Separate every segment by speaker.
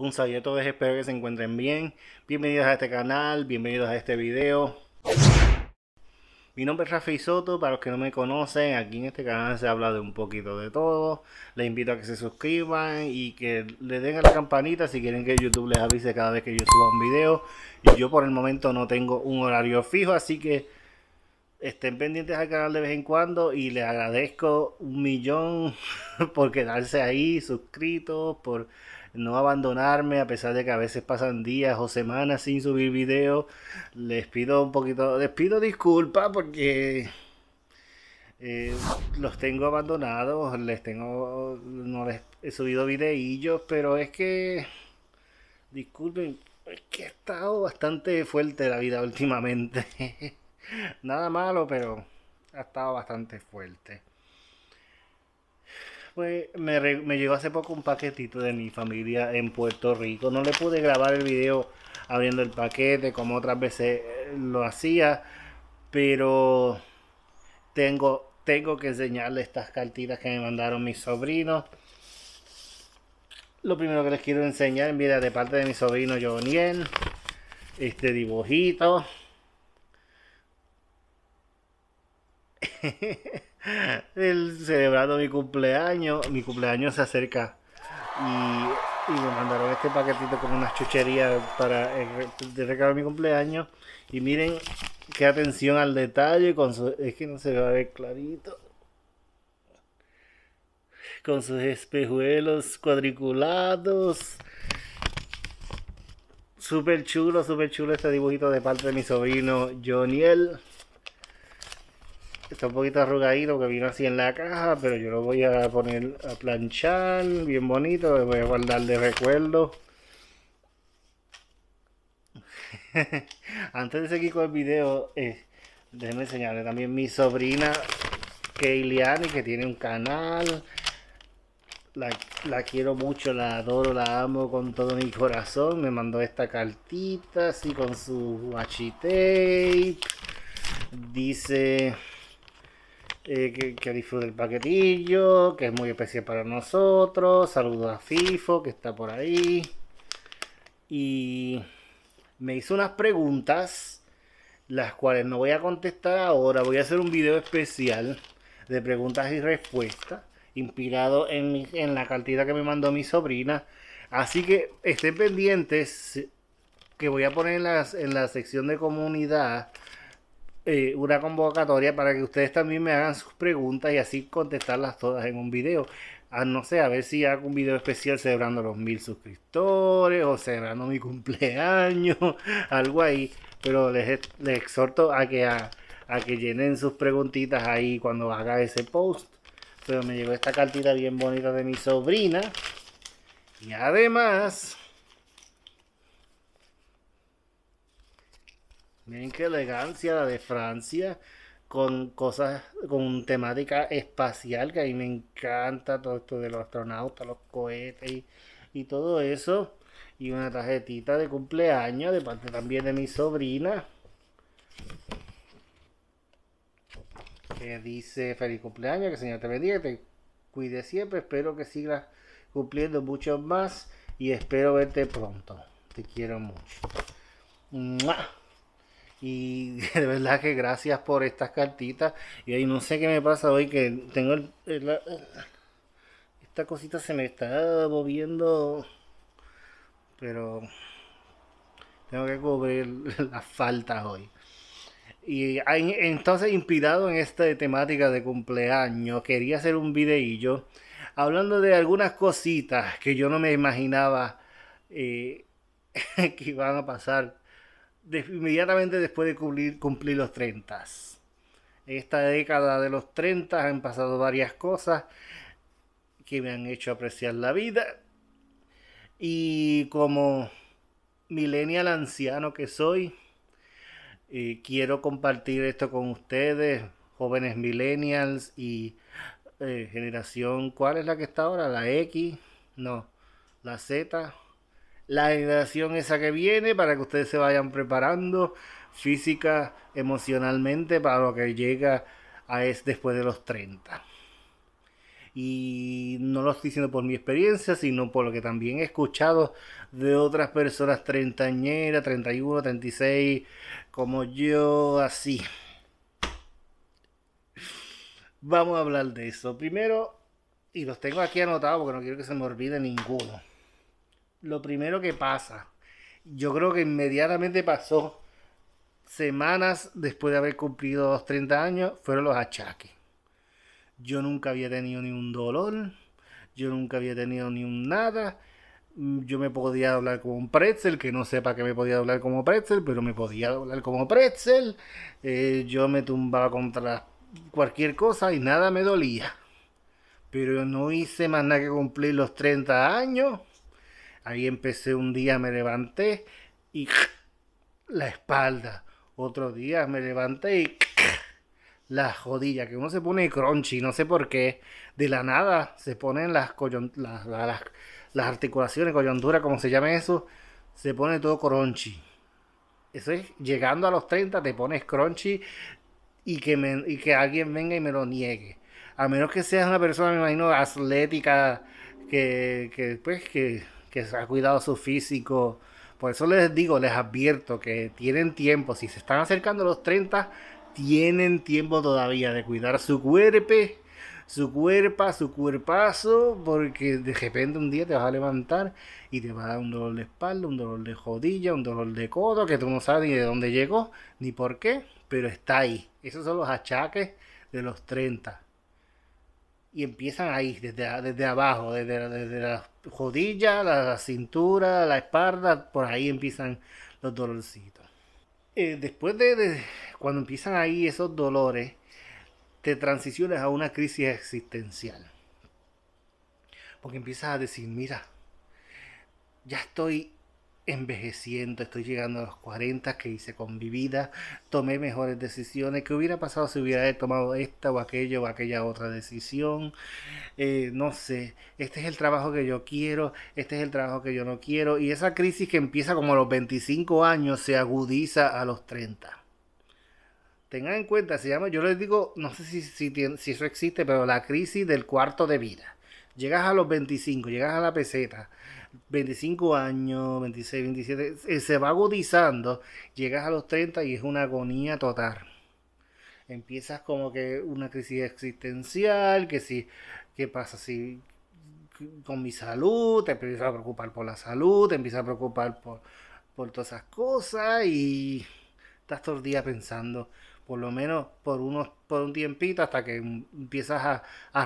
Speaker 1: Un saludo a todos, espero que se encuentren bien. Bienvenidos a este canal, bienvenidos a este video. Mi nombre es Rafi Soto, para los que no me conocen, aquí en este canal se habla de un poquito de todo. Les invito a que se suscriban y que le den a la campanita si quieren que YouTube les avise cada vez que yo suba un video. Y yo por el momento no tengo un horario fijo, así que estén pendientes al canal de vez en cuando y les agradezco un millón por quedarse ahí suscritos, por no abandonarme a pesar de que a veces pasan días o semanas sin subir videos. Les pido un poquito, les pido disculpas porque eh, los tengo abandonados, les tengo, no les he subido videillos, pero es que, disculpen, es que he estado bastante fuerte la vida últimamente. Nada malo, pero ha estado bastante fuerte. Pues me, llegó hace poco un paquetito de mi familia en Puerto Rico. No le pude grabar el video abriendo el paquete como otras veces eh, lo hacía, pero tengo, tengo que enseñarle estas cartitas que me mandaron mis sobrinos. Lo primero que les quiero enseñar, mira, de parte de mi sobrino Joniel, este dibujito el, celebrando mi cumpleaños. Mi cumpleaños se acerca y, me mandaron este paquetito con unas chucherías para eh, de mi cumpleaños. Y miren qué atención al detalle. Con su, es que no se va a ver clarito. Con sus espejuelos cuadriculados. Súper chulo, súper chulo este dibujito de parte de mi sobrino Joniel. Está un poquito arrugadito que vino así en la caja, pero yo lo voy a poner a planchar bien bonito. voy a guardar de recuerdo. Antes de seguir con el video, eh, déjenme enseñarles también mi sobrina Keiliani, que tiene un canal. La, quiero mucho, la adoro, la amo con todo mi corazón. Me mandó esta cartita así con su tape Dice eh, que, disfrute el paquetillo, que es muy especial para nosotros. Saludos a FIFO, que está por ahí. Y me hizo unas preguntas, las cuales no voy a contestar ahora. Voy a hacer un video especial de preguntas y respuestas, inspirado en, en la cartita que me mandó mi sobrina. Así que estén pendientes, que voy a poner en la sección de comunidad eh, una convocatoria para que ustedes también me hagan sus preguntas y así contestarlas todas en un video. A, no sé, a ver si hago un video especial celebrando los mil suscriptores o celebrando mi cumpleaños, algo ahí. Pero les, exhorto a que, a que llenen sus preguntitas ahí cuando haga ese post. Pero me llegó esta cartita bien bonita de mi sobrina. Y además Miren qué elegancia la de Francia con cosas, con temática espacial, que a mí me encanta todo esto de los astronautas, los cohetes y, todo eso. Y una tarjetita de cumpleaños de parte también de mi sobrina. Que dice feliz cumpleaños, que el Señor te bendiga, que te cuide siempre. Espero que sigas cumpliendo mucho más y espero verte pronto. Te quiero mucho. Y de verdad que gracias por estas cartitas. Y no sé qué me pasa hoy que tengo esta cosita se me está moviendo. Pero tengo que cubrir las faltas hoy. Y entonces, inspirado en esta temática de cumpleaños, quería hacer un videillo hablando de algunas cositas que yo no me imaginaba eh, que iban a pasar inmediatamente después de cumplir, cumplir los 30. En esta década de los 30 han pasado varias cosas que me han hecho apreciar la vida. Y como millennial anciano que soy, eh, quiero compartir esto con ustedes, jóvenes millennials y eh, generación, ¿cuál es la que está ahora? ¿La X? No, la Z la generación esa que viene para que ustedes se vayan preparando física, emocionalmente para lo que llega a es después de los 30. Y no lo estoy diciendo por mi experiencia, sino por lo que también he escuchado de otras personas treintañeras, 31, 36, como yo, así. Vamos a hablar de eso. Primero, y los tengo aquí anotados porque no quiero que se me olvide ninguno lo primero que pasa, yo creo que inmediatamente pasó, semanas después de haber cumplido los 30 años, fueron los achaques. Yo nunca había tenido ni un dolor, yo nunca había tenido ni un nada. Yo me podía hablar como un pretzel, que no sepa que me podía hablar como pretzel, pero me podía hablar como pretzel. Eh, yo me tumbaba contra cualquier cosa y nada me dolía. Pero no hice más nada que cumplir los 30 años Ahí empecé un día, me levanté y la espalda. Otro día me levanté y la jodilla que uno se pone crunchy, no sé por qué. De la nada se ponen las, las, articulaciones, coyuntura como se llame eso, se pone todo crunchy. Eso es, llegando a los 30 te pones crunchy y que, que alguien venga y me lo niegue. A menos que seas una persona, me imagino, atlética, que, que pues, que que ha cuidado su físico. Por eso les digo, les advierto que tienen tiempo. Si se están acercando los 30, tienen tiempo todavía de cuidar su cuerpo, su cuerpo, su cuerpazo, porque de repente un día te vas a levantar y te va a dar un dolor de espalda, un dolor de jodilla, un dolor de codo, que tú no sabes ni de dónde llegó, ni por qué, pero está ahí. Esos son los achaques de los 30 y empiezan ahí, desde, desde abajo, desde, la rodilla, la, cintura, la espalda, por ahí empiezan los dolorcitos. Eh, después de, cuando empiezan ahí esos dolores, te transiciones a una crisis existencial. Porque empiezas a decir, mira, ya estoy envejeciendo, estoy llegando a los 40 que hice con mi vida, tomé mejores decisiones, qué hubiera pasado si hubiera tomado esta o aquello o aquella otra decisión, eh, no sé, este es el trabajo que yo quiero, este es el trabajo que yo no quiero, y esa crisis que empieza como a los 25 años se agudiza a los 30 tengan en cuenta, se llama, yo les digo, no sé si, si, si, eso existe, pero la crisis del cuarto de vida. Llegas a los 25, llegas a la peseta, 25 años, 26, 27, eh, se va agudizando, llegas a los 30 y es una agonía total. Empiezas como que una crisis existencial, que si, ¿qué pasa si con mi salud? Te empiezas a preocupar por la salud, te empiezas a preocupar por, por todas esas cosas y estás todo el día pensando, por lo menos por, unos, por un tiempito hasta que empiezas a, a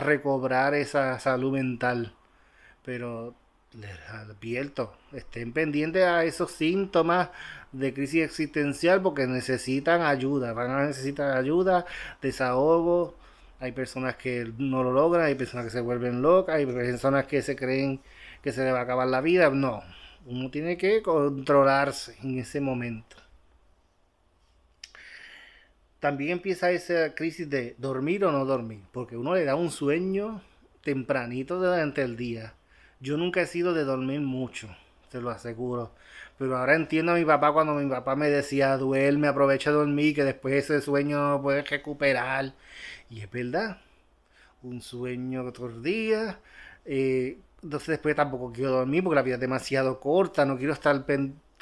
Speaker 1: recobrar esa salud mental. Pero les advierto, estén pendientes a esos síntomas de crisis existencial porque necesitan ayuda, van a necesitar ayuda, desahogo. Hay personas que no lo logran, hay personas que se vuelven locas, hay personas que se creen que se le va a acabar la vida. No, uno tiene que controlarse en ese momento. También empieza esa crisis de dormir o no dormir, porque uno le da un sueño tempranito durante el día yo nunca he sido de dormir mucho, te lo aseguro. Pero ahora entiendo a mi papá cuando mi papá me decía, duerme, aprovecha de dormir, que después ese sueño puedes recuperar. Y es verdad, un sueño otros día. Eh, entonces después tampoco quiero dormir porque la vida es demasiado corta, no quiero estar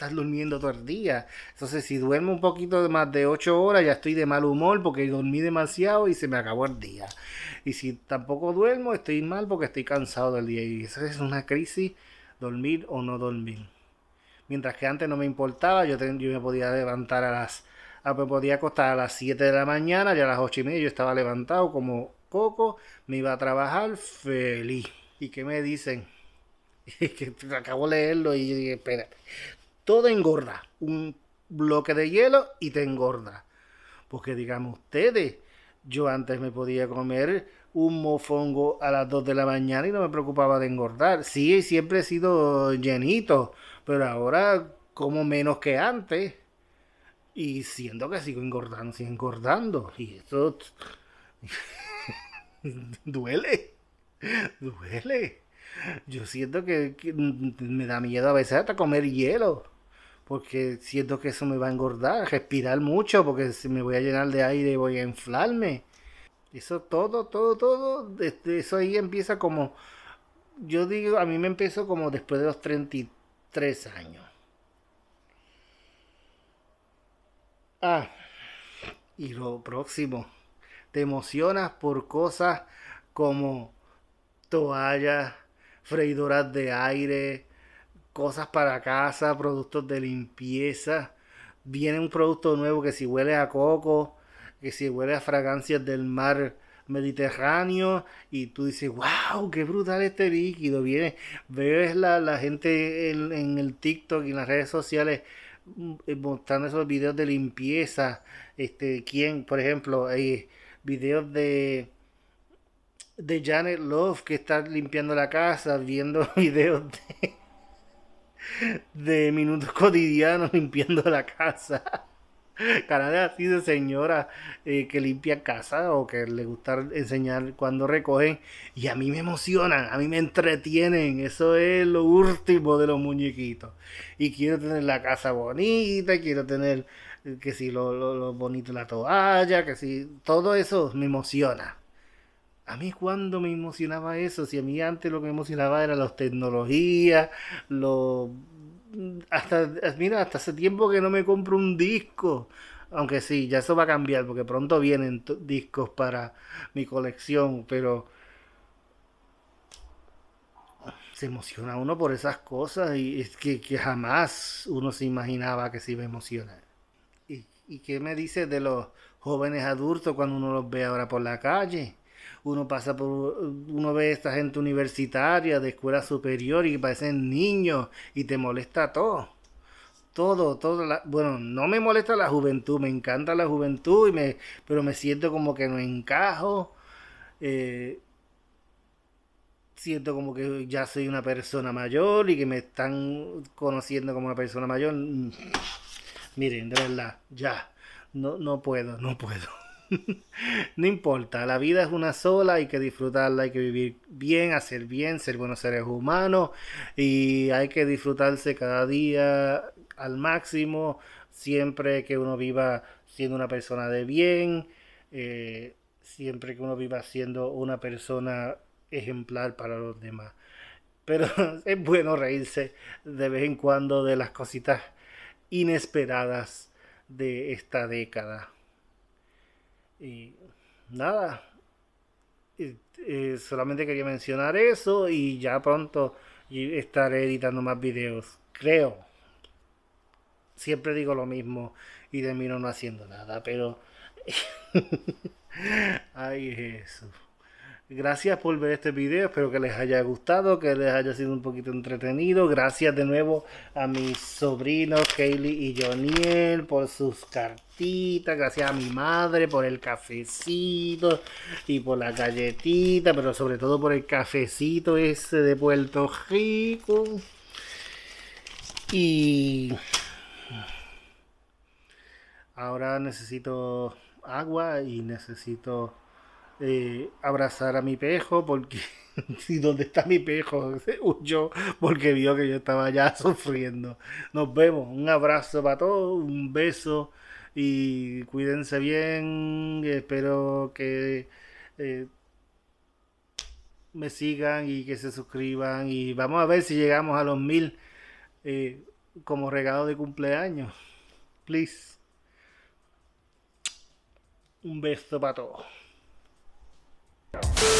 Speaker 1: estás durmiendo todo el día. Entonces, si duermo un poquito de más de 8 horas, ya estoy de mal humor porque dormí demasiado y se me acabó el día. Y si tampoco duermo, estoy mal porque estoy cansado del día. Y eso es una crisis, dormir o no dormir. Mientras que antes no me importaba, yo, me podía levantar a las... A, ah, me acostar a las 7 de la mañana ya a las 8 y media yo estaba levantado como coco, me iba a trabajar feliz. ¿Y qué me dicen? que acabo de leerlo y, dije, espérate todo engorda. Un bloque de hielo y te engorda. Porque digamos ustedes, yo antes me podía comer un mofongo a las 2 de la mañana y no me preocupaba de engordar. Sí, siempre he sido llenito, pero ahora como menos que antes. Y siento que sigo engordando, sigo engordando. Y esto duele, duele. Yo siento que, que me da miedo a veces hasta comer hielo porque siento que eso me va a engordar, respirar mucho, porque si me voy a llenar de aire voy a inflarme. Eso todo, todo, todo, desde eso ahí empieza como, yo digo, a mí me empezó como después de los 33 años. Ah, y lo próximo, te emocionas por cosas como toallas, freidoras de aire, cosas para casa, productos de limpieza. Viene un producto nuevo que si huele a coco, que si huele a fragancias del mar Mediterráneo y tú dices, wow, qué brutal este líquido. Viene, ves la, gente en, en, el TikTok y en las redes sociales mm, eh, mostrando esos videos de limpieza. Este, quien, por ejemplo, hay videos de de Janet Love que está limpiando la casa, viendo videos de de minutos cotidianos limpiando la casa. Canales así de señora eh, que limpia casa o que le gusta enseñar cuando recogen. Y a mí me emocionan, a mí me entretienen. Eso es lo último de los muñequitos. Y quiero tener la casa bonita, quiero tener eh, que si lo, lo, lo bonito la toalla, que si todo eso me emociona. A mí cuando me emocionaba eso, si a mí antes lo que me emocionaba era las tecnologías, lo mm, Hasta, eh, mira, hasta hace tiempo que no me compro un disco. Aunque sí, ya eso va a cambiar porque pronto vienen discos para mi colección, pero se emociona uno por esas cosas y es que, jamás uno se imaginaba que se iba a emocionar. ¿Y, ¿Y qué me dices de los jóvenes adultos cuando uno los ve ahora por la calle? Uno pasa por, eh, uno ve a esta gente universitaria, de escuela superior y parecen niños y te molesta todo. Todo, todo, bueno, no me molesta la juventud, me encanta la juventud, y me, pero me siento como que no encajo. Eh, siento como que ya soy una persona mayor y que me están conociendo como una persona mayor. Mm, miren, de verdad, ya. No, no puedo, no puedo. no importa, la vida es una sola, hay que disfrutarla, hay que vivir bien, hacer bien, ser buenos seres humanos y hay que disfrutarse cada día al máximo, siempre que uno viva siendo una persona de bien, eh, siempre que uno viva siendo una persona ejemplar para los demás. Pero es bueno reírse de vez en cuando de las cositas inesperadas de esta década. Y nada, eh, solamente quería mencionar eso y ya pronto estaré editando más videos, creo. Siempre digo lo mismo y termino no haciendo nada, pero... Ay eso Gracias por ver este video, espero que les haya gustado, que les haya sido un poquito entretenido. Gracias de nuevo a mis sobrinos Kaylee y Joniel por sus cartitas. Gracias a mi madre por el cafecito y por la galletita, pero sobre todo por el cafecito ese de Puerto Rico. Y ahora necesito agua y necesito... Eh, abrazar a mi pejo porque si dónde está mi pejo se huyó porque vio que yo estaba ya sufriendo nos vemos un abrazo para todos un beso y cuídense bien espero que eh, me sigan y que se suscriban y vamos a ver si llegamos a los mil eh, como regalo de cumpleaños please un beso para todos Yeah.